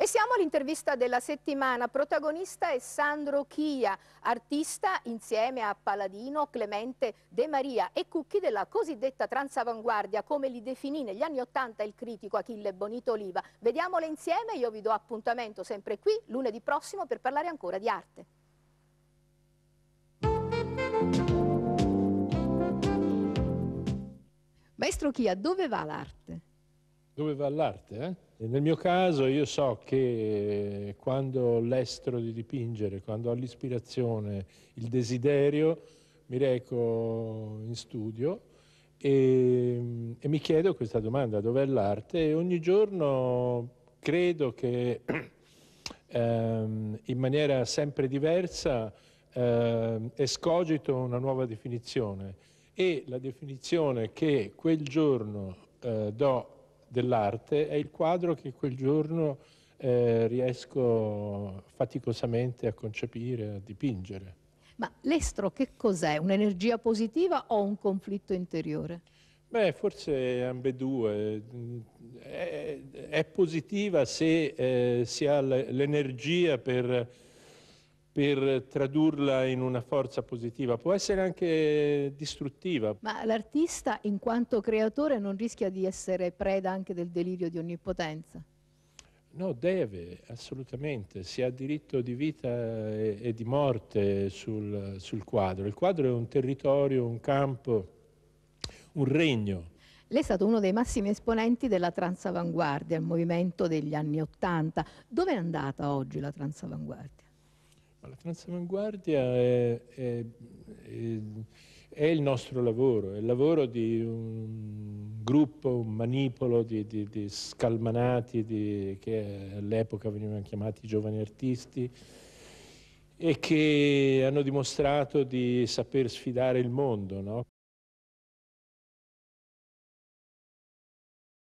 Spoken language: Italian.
E siamo all'intervista della settimana. Protagonista è Sandro Chia, artista insieme a Paladino, Clemente De Maria e Cucchi della cosiddetta transavanguardia, come li definì negli anni Ottanta il critico Achille Bonito Oliva. Vediamole insieme, io vi do appuntamento sempre qui lunedì prossimo per parlare ancora di arte. Maestro Chia, dove va l'arte? Dove va l'arte, eh? Nel mio caso io so che eh, quando ho l'estro di dipingere, quando ho l'ispirazione, il desiderio, mi reco in studio e, mm, e mi chiedo questa domanda, dov'è l'arte? E ogni giorno credo che ehm, in maniera sempre diversa ehm, escogito una nuova definizione e la definizione che quel giorno eh, do dell'arte è il quadro che quel giorno eh, riesco faticosamente a concepire, a dipingere. Ma l'estro che cos'è? Un'energia positiva o un conflitto interiore? Beh, forse ambedue. Mm, è, è positiva se eh, si ha l'energia per per tradurla in una forza positiva, può essere anche distruttiva. Ma l'artista in quanto creatore non rischia di essere preda anche del delirio di onnipotenza? No, deve, assolutamente, si ha diritto di vita e, e di morte sul, sul quadro. Il quadro è un territorio, un campo, un regno. Lei è stato uno dei massimi esponenti della transavanguardia, il movimento degli anni Ottanta. Dove è andata oggi la transavanguardia? la transavanguardia è, è, è, è, il nostro lavoro, è il lavoro di un gruppo, un manipolo di, di, di scalmanati di, che all'epoca venivano chiamati giovani artisti e che hanno dimostrato di saper sfidare il mondo. No?